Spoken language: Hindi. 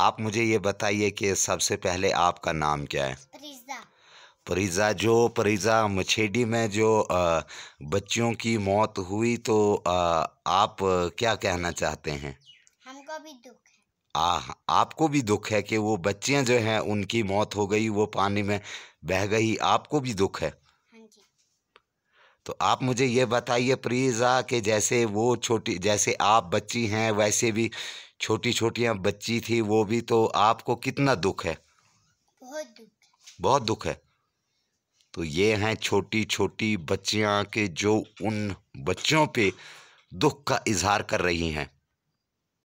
आप मुझे ये बताइए कि सबसे पहले आपका नाम क्या है परिजा परीजा जो परीजा मछेडी में जो बच्चियों की मौत हुई तो आप क्या कहना चाहते हैं हमको भी दुख है आ, आपको भी दुख है कि वो बच्चियां जो हैं उनकी मौत हो गई वो पानी में बह गई आपको भी दुख है तो आप मुझे ये बताइए प्रीज़ा कि जैसे वो छोटी जैसे आप बच्ची हैं वैसे भी छोटी छोटियाँ बच्ची थी वो भी तो आपको कितना दुख है बहुत दुख बहुत दुख है तो ये हैं छोटी छोटी बच्चियाँ के जो उन बच्चों पे दुख का इजहार कर रही हैं